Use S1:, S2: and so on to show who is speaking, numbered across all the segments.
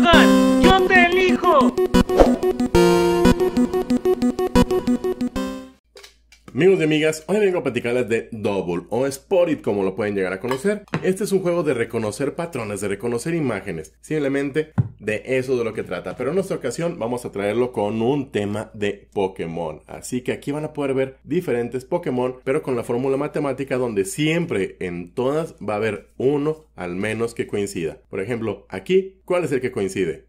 S1: Rogan. Amigos y amigas, hoy vengo a platicarles de Double o Sporit como lo pueden llegar a conocer. Este es un juego de reconocer patrones, de reconocer imágenes, simplemente de eso de lo que trata. Pero en nuestra ocasión vamos a traerlo con un tema de Pokémon. Así que aquí van a poder ver diferentes Pokémon, pero con la fórmula matemática donde siempre en todas va a haber uno al menos que coincida. Por ejemplo, aquí, ¿cuál es el que coincide?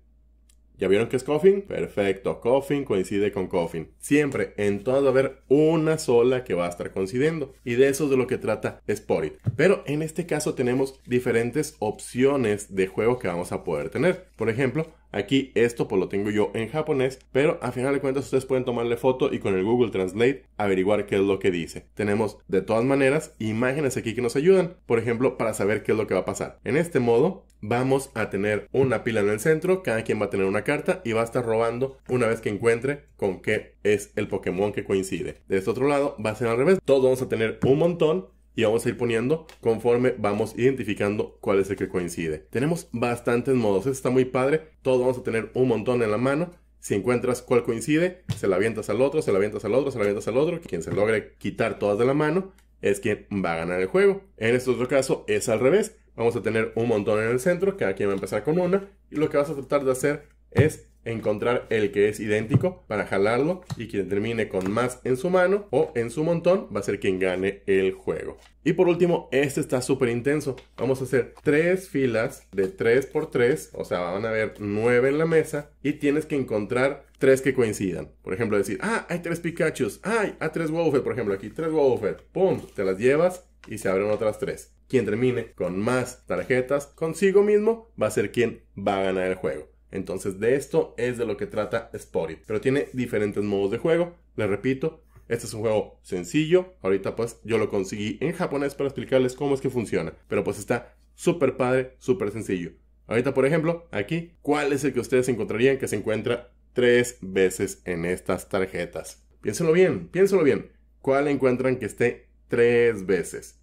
S1: ¿Ya vieron que es Coffin? Perfecto, Coffin coincide con Coffin. Siempre, en todas va a haber una sola que va a estar coincidiendo. Y de eso es de lo que trata Sport. Pero en este caso tenemos diferentes opciones de juego que vamos a poder tener. Por ejemplo, Aquí esto pues lo tengo yo en japonés, pero a final de cuentas ustedes pueden tomarle foto y con el Google Translate averiguar qué es lo que dice. Tenemos de todas maneras imágenes aquí que nos ayudan, por ejemplo, para saber qué es lo que va a pasar. En este modo vamos a tener una pila en el centro, cada quien va a tener una carta y va a estar robando una vez que encuentre con qué es el Pokémon que coincide. De este otro lado va a ser al revés, todos vamos a tener un montón y vamos a ir poniendo conforme vamos identificando cuál es el que coincide. Tenemos bastantes modos, esto está muy padre, todos vamos a tener un montón en la mano. Si encuentras cuál coincide, se la avientas al otro, se la avientas al otro, se la avientas al otro. Quien se logre quitar todas de la mano es quien va a ganar el juego. En este otro caso es al revés. Vamos a tener un montón en el centro, cada quien va a empezar con una. Y lo que vas a tratar de hacer es encontrar el que es idéntico para jalarlo y quien termine con más en su mano o en su montón va a ser quien gane el juego. Y por último, este está súper intenso. Vamos a hacer tres filas de tres por tres o sea, van a haber nueve en la mesa y tienes que encontrar tres que coincidan. Por ejemplo, decir, ah, hay tres Pikachu ah, hay tres Wowfed, por ejemplo, aquí tres Wowfed, pum, te las llevas y se abren otras tres. Quien termine con más tarjetas consigo mismo va a ser quien va a ganar el juego. Entonces de esto es de lo que trata Sporit. Pero tiene diferentes modos de juego. Les repito, este es un juego sencillo. Ahorita pues yo lo conseguí en japonés para explicarles cómo es que funciona. Pero pues está súper padre, súper sencillo. Ahorita por ejemplo, aquí, ¿cuál es el que ustedes encontrarían que se encuentra tres veces en estas tarjetas? Piénsenlo bien, piénsenlo bien. ¿Cuál encuentran que esté tres veces?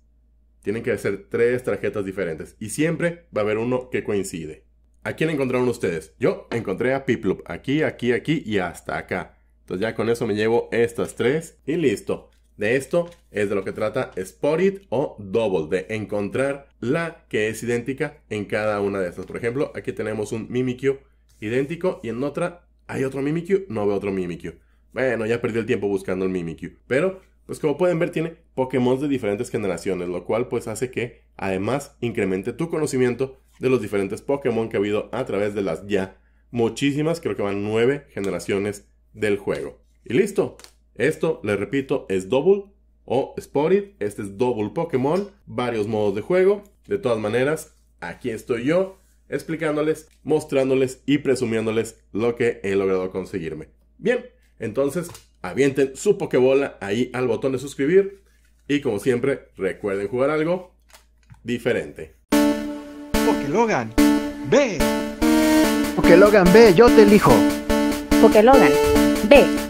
S1: Tienen que ser tres tarjetas diferentes y siempre va a haber uno que coincide. ¿A quién encontraron ustedes? Yo encontré a Piplup. Aquí, aquí, aquí y hasta acá. Entonces ya con eso me llevo estas tres y listo. De esto es de lo que trata Spot It o Double, de encontrar la que es idéntica en cada una de estas. Por ejemplo, aquí tenemos un Mimikyu idéntico y en otra hay otro Mimikyu, no veo otro Mimikyu. Bueno, ya perdí el tiempo buscando el Mimikyu, pero pues como pueden ver tiene Pokémon de diferentes generaciones, lo cual pues hace que además incremente tu conocimiento de los diferentes Pokémon que ha habido a través de las ya muchísimas, creo que van nueve generaciones del juego. Y listo. Esto, les repito, es Double o Spotted. Este es Double Pokémon. Varios modos de juego. De todas maneras, aquí estoy yo explicándoles, mostrándoles y presumiéndoles lo que he logrado conseguirme. Bien, entonces avienten su Pokébola ahí al botón de suscribir. Y como siempre, recuerden jugar algo diferente. Logan, ve. Porque Logan, ve, yo te elijo. Porque Logan, ve.